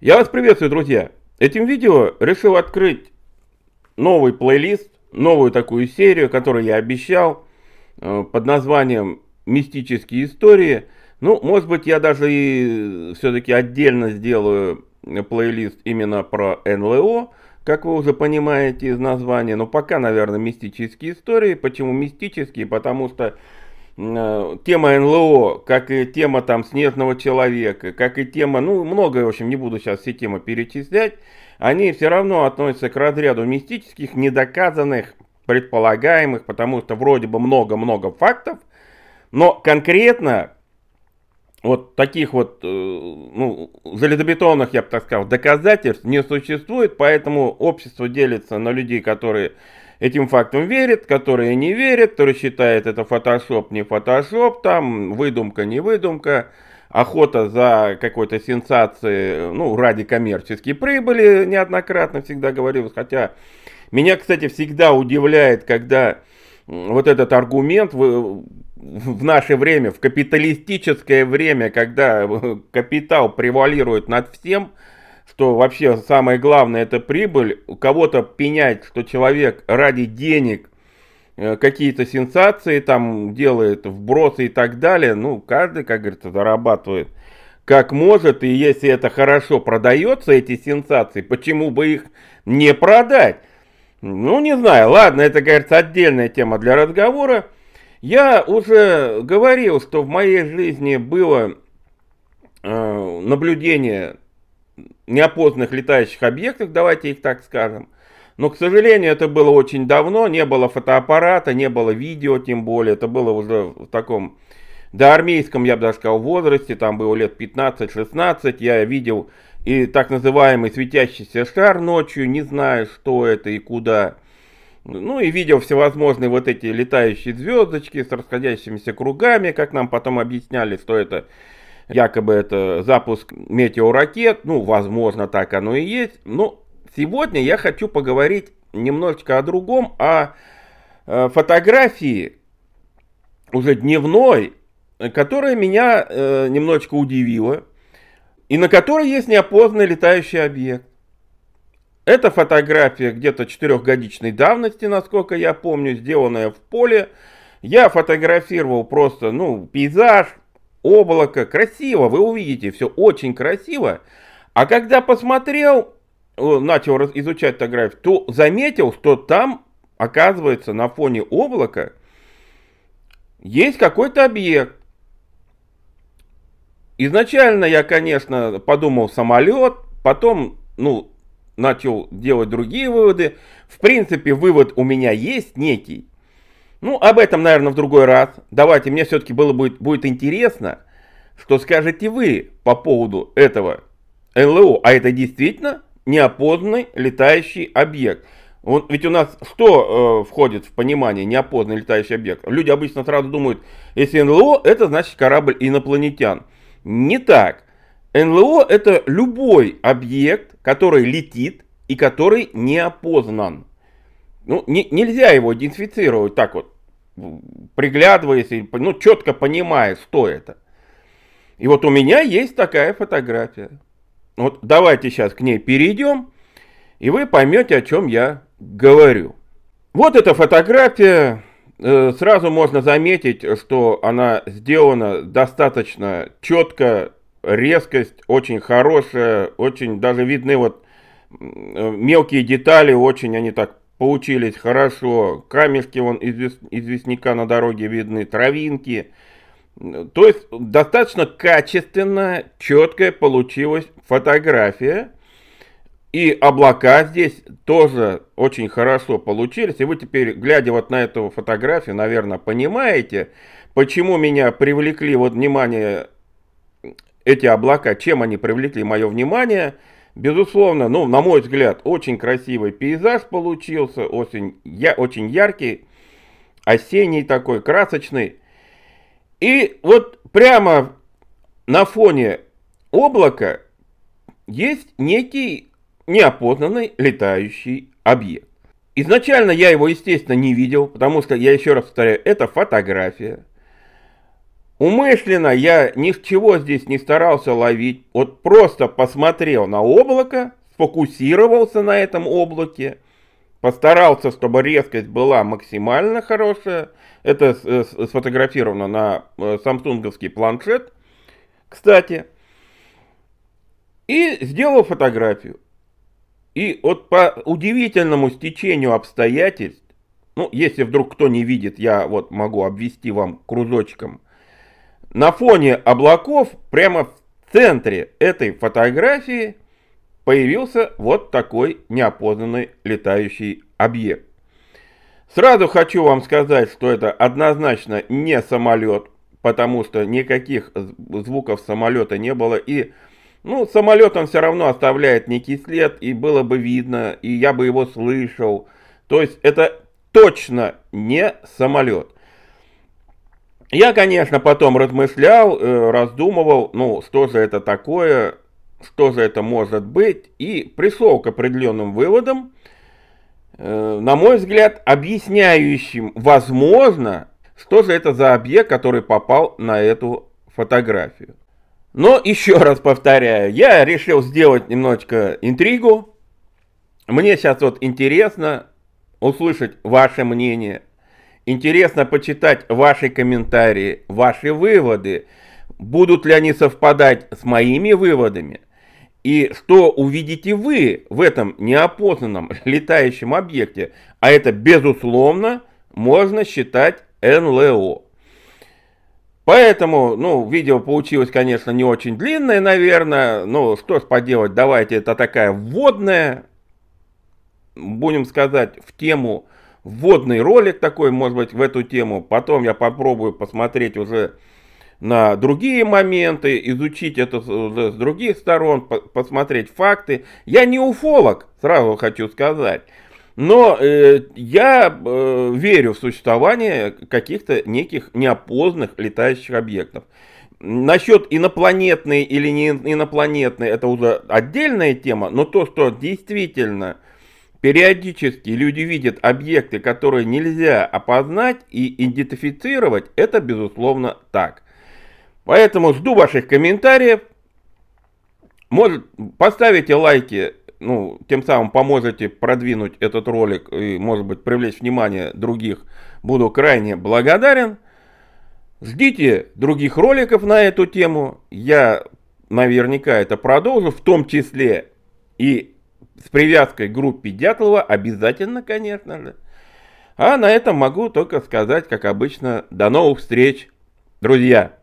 Я вас приветствую, друзья! Этим видео решил открыть новый плейлист, новую такую серию, которую я обещал, э, под названием «Мистические истории». Ну, может быть, я даже и все-таки отдельно сделаю плейлист именно про НЛО, как вы уже понимаете из названия, но пока, наверное, мистические истории. Почему мистические? Потому что Э, тема НЛО, как и тема там снежного человека, как и тема, ну, много, в общем, не буду сейчас все темы перечислять, они все равно относятся к разряду мистических, недоказанных, предполагаемых, потому что вроде бы много-много фактов, но конкретно вот таких вот, э, ну, железобетонных, я бы так сказал, доказательств не существует, поэтому общество делится на людей, которые этим фактам верит, которые не верят, которые считают это фотошоп, не фотошоп, там выдумка, не выдумка, охота за какой-то сенсацией, ну, ради коммерческой прибыли, неоднократно всегда говорил, хотя меня, кстати, всегда удивляет, когда вот этот аргумент в, в наше время, в капиталистическое время, когда э, капитал превалирует над всем, что вообще самое главное это прибыль, у кого-то пенять, что человек ради денег э, какие-то сенсации там делает, вбросы и так далее, ну, каждый, как говорится, зарабатывает как может, и если это хорошо продается, эти сенсации, почему бы их не продать? Ну, не знаю, ладно, это, кажется, отдельная тема для разговора. Я уже говорил, что в моей жизни было э, наблюдение неопознанных летающих объектах, давайте их так скажем. Но, к сожалению, это было очень давно, не было фотоаппарата, не было видео, тем более, это было уже в таком доармейском, я бы даже сказал, возрасте, там было лет 15-16, я видел и так называемый светящийся шар ночью, не знаю, что это и куда. Ну и видел всевозможные вот эти летающие звездочки с расходящимися кругами, как нам потом объясняли, что это Якобы это запуск метеоракет. Ну, возможно, так оно и есть. Но сегодня я хочу поговорить немножечко о другом, о э, фотографии уже дневной, которая меня э, немножечко удивила, и на которой есть неопознанный летающий объект. Это фотография где-то четырехгодичной давности, насколько я помню, сделанная в поле. Я фотографировал просто, ну, пейзаж, облако, красиво, вы увидите, все очень красиво. А когда посмотрел, э, начал изучать фотографию, то заметил, что там, оказывается, на фоне облака есть какой-то объект. Изначально я, конечно, подумал самолет, потом, ну, начал делать другие выводы. В принципе, вывод у меня есть некий. Ну, об этом, наверное, в другой раз. Давайте, мне все-таки было будет, будет интересно, что скажете вы по поводу этого НЛО. А это действительно неопознанный летающий объект. Он, ведь у нас что э, входит в понимание неопознанный летающий объект? Люди обычно сразу думают, если НЛО, это значит корабль инопланетян. Не так. НЛО это любой объект, который летит и который неопознан. Ну, не, нельзя его идентифицировать так вот приглядываясь, ну, четко понимая, что это. И вот у меня есть такая фотография. Вот давайте сейчас к ней перейдем, и вы поймете, о чем я говорю. Вот эта фотография, э, сразу можно заметить, что она сделана достаточно четко, резкость очень хорошая, очень даже видны вот э, мелкие детали, очень они так Получились хорошо. Камешки вон из известняка на дороге видны, травинки. То есть достаточно качественная, четкая получилась фотография. И облака здесь тоже очень хорошо получились. И вы теперь, глядя вот на эту фотографию, наверное, понимаете, почему меня привлекли вот внимание эти облака, чем они привлекли мое внимание – Безусловно, ну, на мой взгляд, очень красивый пейзаж получился, осень, я, очень яркий, осенний такой, красочный. И вот прямо на фоне облака есть некий неопознанный летающий объект. Изначально я его, естественно, не видел, потому что, я еще раз повторяю, это фотография. Умышленно я ни с чего здесь не старался ловить, вот просто посмотрел на облако, сфокусировался на этом облаке, постарался, чтобы резкость была максимально хорошая. Это э, сфотографировано на э, самсунговский планшет, кстати. И сделал фотографию. И вот по удивительному стечению обстоятельств, ну, если вдруг кто не видит, я вот могу обвести вам кружочком – на фоне облаков, прямо в центре этой фотографии, появился вот такой неопознанный летающий объект. Сразу хочу вам сказать, что это однозначно не самолет, потому что никаких звуков самолета не было. И ну, самолет он все равно оставляет некий след, и было бы видно, и я бы его слышал. То есть это точно не самолет. Я, конечно, потом размышлял, э, раздумывал, ну, что же это такое, что же это может быть, и пришел к определенным выводам, э, на мой взгляд, объясняющим, возможно, что же это за объект, который попал на эту фотографию. Но еще раз повторяю, я решил сделать немножечко интригу. Мне сейчас вот интересно услышать ваше мнение Интересно почитать ваши комментарии, ваши выводы, будут ли они совпадать с моими выводами. И что увидите вы в этом неопознанном летающем объекте, а это безусловно можно считать НЛО. Поэтому, ну, видео получилось, конечно, не очень длинное, наверное. Ну, что ж поделать, давайте, это такая вводная, будем сказать, в тему вводный ролик такой, может быть, в эту тему. Потом я попробую посмотреть уже на другие моменты, изучить это с других сторон, посмотреть факты. Я не уфолог, сразу хочу сказать. Но э, я э, верю в существование каких-то неких неопознанных летающих объектов. Насчет инопланетной или не инопланетной, это уже отдельная тема, но то, что действительно э, Периодически люди видят объекты, которые нельзя опознать и идентифицировать, это безусловно так. Поэтому жду ваших комментариев. Может, поставите лайки, ну, тем самым поможете продвинуть этот ролик и, может быть, привлечь внимание других. Буду крайне благодарен. Ждите других роликов на эту тему. Я наверняка это продолжу, в том числе и с привязкой к группе Дятлова обязательно, конечно же. А на этом могу только сказать, как обычно, до новых встреч, друзья!